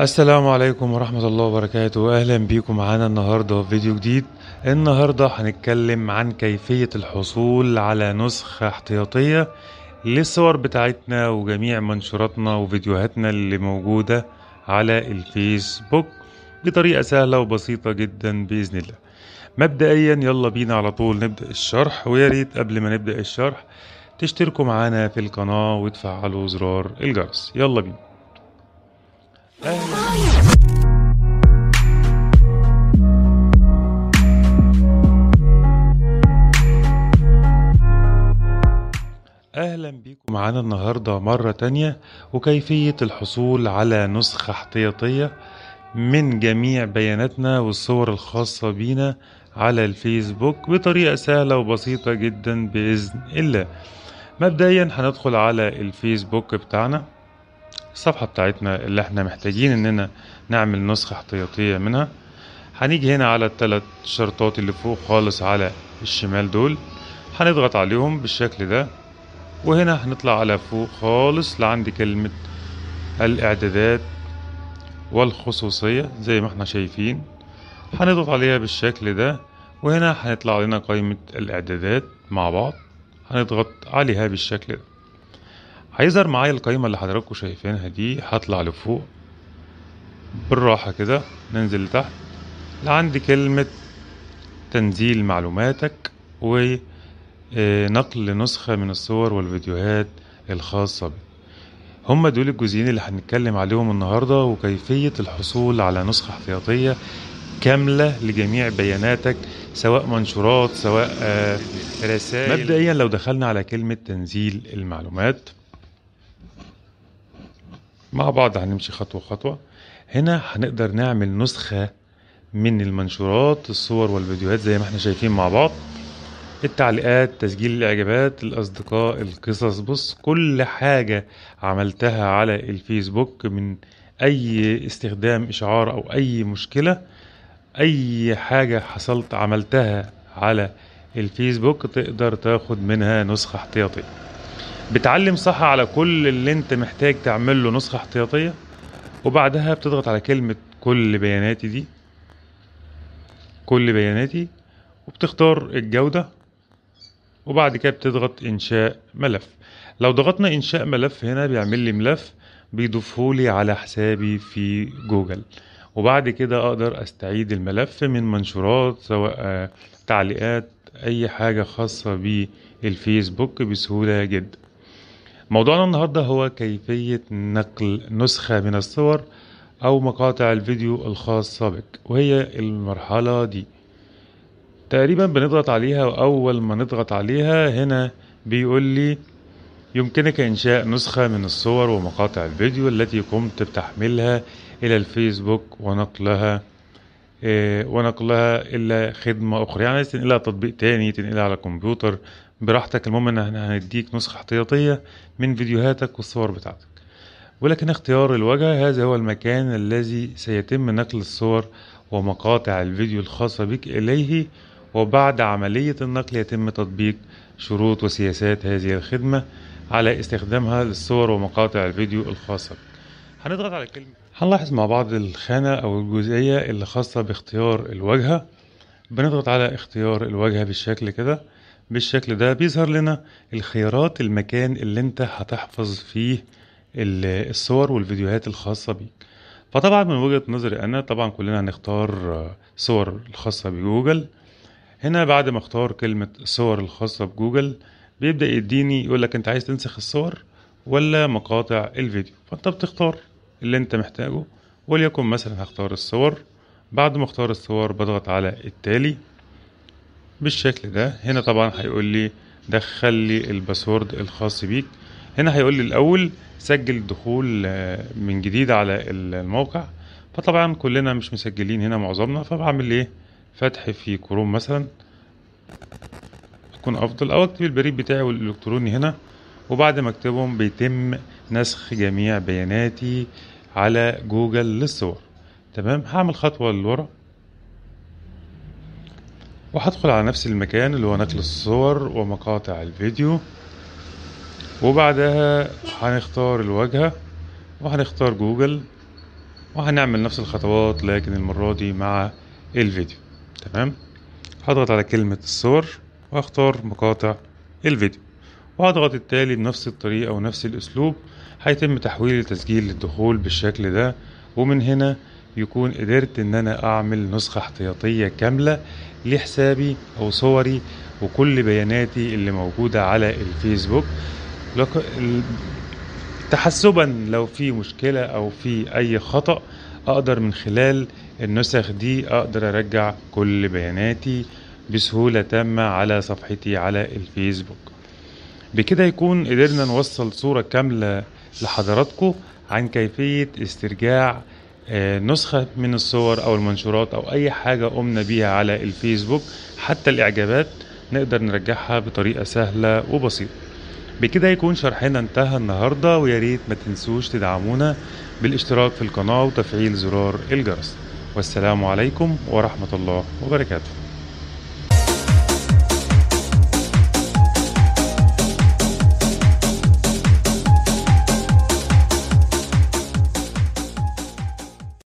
السلام عليكم ورحمة الله وبركاته أهلا بيكم معانا النهاردة في فيديو جديد النهاردة هنتكلم عن كيفية الحصول على نسخة احتياطية للصور بتاعتنا وجميع منشوراتنا وفيديوهاتنا اللي موجودة على الفيسبوك بطريقة سهلة وبسيطة جدا بإذن الله مبدئيا يلا بينا على طول نبدأ الشرح وياريت قبل ما نبدأ الشرح تشتركوا معانا في القناة وتفعلوا زرار الجرس يلا بينا أهلا بيكم معانا النهاردة مرة تانية وكيفية الحصول على نسخة احتياطية من جميع بياناتنا والصور الخاصة بينا على الفيسبوك بطريقة سهلة وبسيطة جدا بإذن الله مبدئيا هندخل على الفيسبوك بتاعنا الصفحة بتاعتنا اللي احنا محتاجين اننا نعمل نسخة احتياطية منها هنيجي هنا على الثلاث شرطات اللي فوق خالص على الشمال دول هنضغط عليهم بالشكل ده وهنا هنطلع على فوق خالص لعند كلمة الاعدادات والخصوصية زي ما احنا شايفين هنضغط عليها بالشكل ده وهنا هنطلع لنا قائمة الاعدادات مع بعض هنضغط عليها بالشكل ده هيظهر معايا القائمة اللي حضراتكم شايفينها دي هطلع لفوق بالراحة كده ننزل لتحت لعند كلمة تنزيل معلوماتك ونقل آه، نسخة من الصور والفيديوهات الخاصة بك هما دول الجزئين اللي هنتكلم عليهم النهاردة وكيفية الحصول على نسخة احتياطية كاملة لجميع بياناتك سواء منشورات سواء آه، رسائل مبدئيا لو دخلنا على كلمة تنزيل المعلومات مع بعض هنمشي خطوة خطوة هنا هنقدر نعمل نسخة من المنشورات الصور والفيديوهات زي ما احنا شايفين مع بعض التعليقات تسجيل الاعجابات الاصدقاء القصص بص كل حاجة عملتها على الفيسبوك من اي استخدام اشعار او اي مشكلة اي حاجة حصلت عملتها على الفيسبوك تقدر تاخد منها نسخة احتياطية بتعلم صح على كل اللي انت محتاج تعمل له نسخة احتياطية وبعدها بتضغط على كلمة كل بياناتي دي كل بياناتي وبتختار الجودة وبعد كده بتضغط انشاء ملف لو ضغطنا انشاء ملف هنا بيعمل لي ملف بيضيفهولي على حسابي في جوجل وبعد كده اقدر استعيد الملف من منشورات سواء تعليقات اي حاجة خاصة بالفيسبوك بسهولة جدا موضوعنا النهاردة هو كيفية نقل نسخة من الصور أو مقاطع الفيديو الخاصة بك وهي المرحلة دي تقريبا بنضغط عليها وأول ما نضغط عليها هنا بيقول لي يمكنك إنشاء نسخة من الصور ومقاطع الفيديو التي قمت بتحميلها إلى الفيسبوك ونقلها إيه، ونقلها إلى خدمة أخرى يعني عايز تنقلها تطبيق تاني تنقلها على كمبيوتر براحتك المهم إن احنا هنديك نسخة احتياطية من فيديوهاتك والصور بتاعتك ولكن اختيار الوجه هذا هو المكان الذي سيتم نقل الصور ومقاطع الفيديو الخاصة بك إليه وبعد عملية النقل يتم تطبيق شروط وسياسات هذه الخدمة على استخدامها للصور ومقاطع الفيديو الخاصة بك هنضغط على الكلمة هنلاحظ مع بعض الخانة أو الجزئية اللي خاصة باختيار الواجهة بنضغط على اختيار الواجهة بالشكل كده بالشكل ده بيظهر لنا الخيارات المكان اللي انت هتحفظ فيه الصور والفيديوهات الخاصة بيك فطبعا من وجهة نظري أنا طبعا كلنا هنختار صور الخاصة بجوجل هنا بعد ما اختار كلمة صور الخاصة بجوجل بيبدأ يديني يقولك انت عايز تنسخ الصور ولا مقاطع الفيديو فانت بتختار اللي انت محتاجه وليكن مثلا هختار الصور بعد ما اختار الصور بضغط على التالي بالشكل ده هنا طبعا هيقول لي دخل لي الباسورد الخاص بيك هنا هيقول لي الاول سجل الدخول آه، من جديد على الموقع فطبعا كلنا مش مسجلين هنا معظمنا فبعمل ايه فتح في كروم مثلا يكون افضل او اكتب البريد بتاعي والالكتروني هنا وبعد ما اكتبهم بيتم نسخ جميع بياناتي على جوجل للصور تمام هعمل خطوة لورا وهدخل على نفس المكان اللي هو نقل الصور ومقاطع الفيديو وبعدها هنختار الواجهة وهنختار جوجل وهنعمل نفس الخطوات لكن المرة دي مع الفيديو تمام هضغط على كلمة الصور واختار مقاطع الفيديو وهضغط التالي بنفس الطريقة ونفس الأسلوب هيتم تحويل تسجيل الدخول بالشكل ده ومن هنا يكون قدرت ان انا اعمل نسخة احتياطية كاملة لحسابي او صوري وكل بياناتي اللي موجودة على الفيسبوك تحسبا لو في مشكلة او في اي خطأ اقدر من خلال النسخ دي اقدر ارجع كل بياناتي بسهولة تامة على صفحتي على الفيسبوك بكده يكون قدرنا نوصل صورة كاملة لحضراتكم عن كيفية استرجاع آه، نسخة من الصور أو المنشورات أو أي حاجة قمنا بيها على الفيسبوك حتى الإعجابات نقدر نرجعها بطريقة سهلة وبسيطة بكده يكون شرحنا انتهى النهاردة وياريت ما تنسوش تدعمونا بالاشتراك في القناة وتفعيل زرار الجرس والسلام عليكم ورحمة الله وبركاته